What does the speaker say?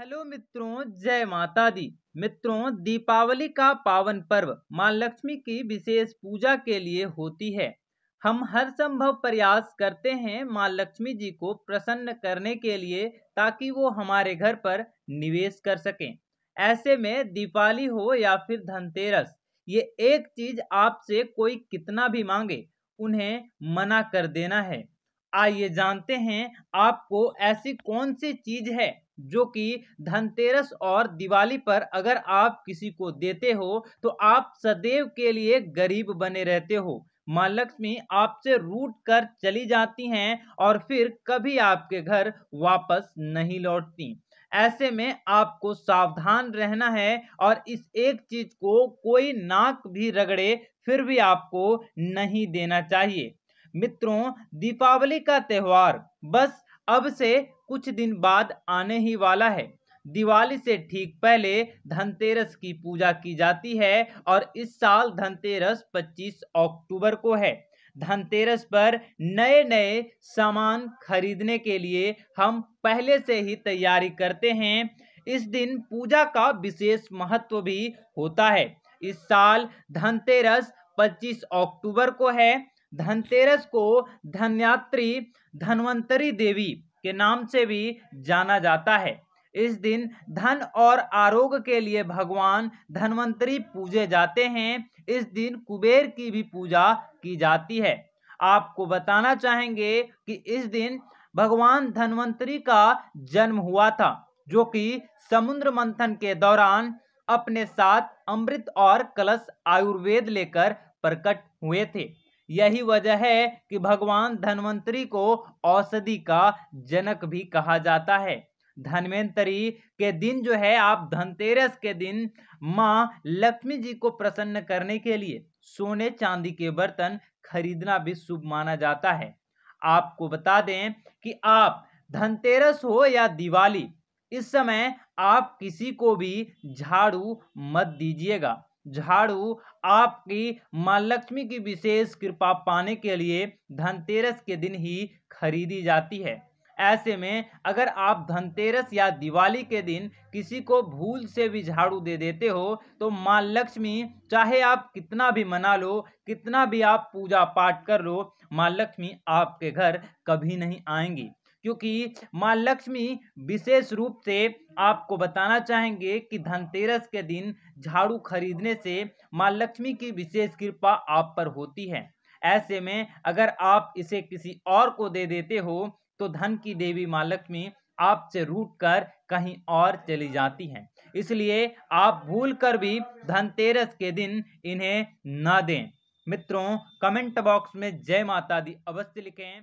hello मित्रों जय माता दी मित्रों दीपावली का पावन पर्व मां लक्ष्मी की विशेष पूजा के लिए होती है हम हर संभव प्रयास करते हैं मां लक्ष्मी जी को प्रसन्न करने के लिए ताकि वो हमारे घर पर निवेश कर सकें ऐसे में दीपावली हो या फिर धनतेरस ये एक चीज आपसे कोई कितना भी मांगे उन्हें मना कर देना है आइए जानते हैं आपको ऐसी कौन सी चीज है जो कि धनतेरस और दिवाली पर अगर आप किसी को देते हो तो आप सदैव के लिए गरीब बने रहते हो माँ लक्ष्मी आपसे रूट कर चली जाती हैं और फिर कभी आपके घर वापस नहीं लौटती ऐसे में आपको सावधान रहना है और इस एक चीज को कोई नाक भी रगड़े फिर भी आपको नहीं देना चाहिए मित्रों दीपावली का त्यौहार बस अब से कुछ दिन बाद आने ही वाला है दिवाली से ठीक पहले धनतेरस की पूजा की जाती है और इस साल धनतेरस 25 अक्टूबर को है धनतेरस पर नए नए सामान खरीदने के लिए हम पहले से ही तैयारी करते हैं इस दिन पूजा का विशेष महत्व भी होता है इस साल धनतेरस 25 अक्टूबर को है धनतेरस को धन्यात्री धन्वंतरी देवी के नाम से भी जाना जाता है इस दिन धन और आरोग्य के लिए भगवान धनवंतरी पूजे जाते हैं इस दिन कुबेर की भी पूजा की जाती है आपको बताना चाहेंगे कि इस दिन भगवान धनवंतरी का जन्म हुआ था जो कि समुद्र मंथन के दौरान अपने साथ अमृत और कलश आयुर्वेद लेकर प्रकट हुए थे यही वजह है कि भगवान धन्वंतरी को औषधि का जनक भी कहा जाता है धन्वंतरी के दिन जो है आप धनतेरस के दिन माँ लक्ष्मी जी को प्रसन्न करने के लिए सोने चांदी के बर्तन खरीदना भी शुभ माना जाता है आपको बता दें कि आप धनतेरस हो या दिवाली इस समय आप किसी को भी झाड़ू मत दीजिएगा झाड़ू आपकी माँ लक्ष्मी की विशेष कृपा पाने के लिए धनतेरस के दिन ही खरीदी जाती है ऐसे में अगर आप धनतेरस या दिवाली के दिन किसी को भूल से भी झाड़ू दे देते हो तो माँ लक्ष्मी चाहे आप कितना भी मना लो कितना भी आप पूजा पाठ कर लो माँ लक्ष्मी आपके घर कभी नहीं आएंगी क्योंकि माँ लक्ष्मी विशेष रूप से आपको बताना चाहेंगे कि धनतेरस के दिन झाड़ू खरीदने से माँ लक्ष्मी की विशेष कृपा आप पर होती है ऐसे में अगर आप इसे किसी और को दे देते हो तो धन की देवी माँ लक्ष्मी आपसे रूट कर कहीं और चली जाती हैं इसलिए आप भूल कर भी धनतेरस के दिन इन्हें न दें मित्रों कमेंट बॉक्स में जय माता दी अवश्य लिखें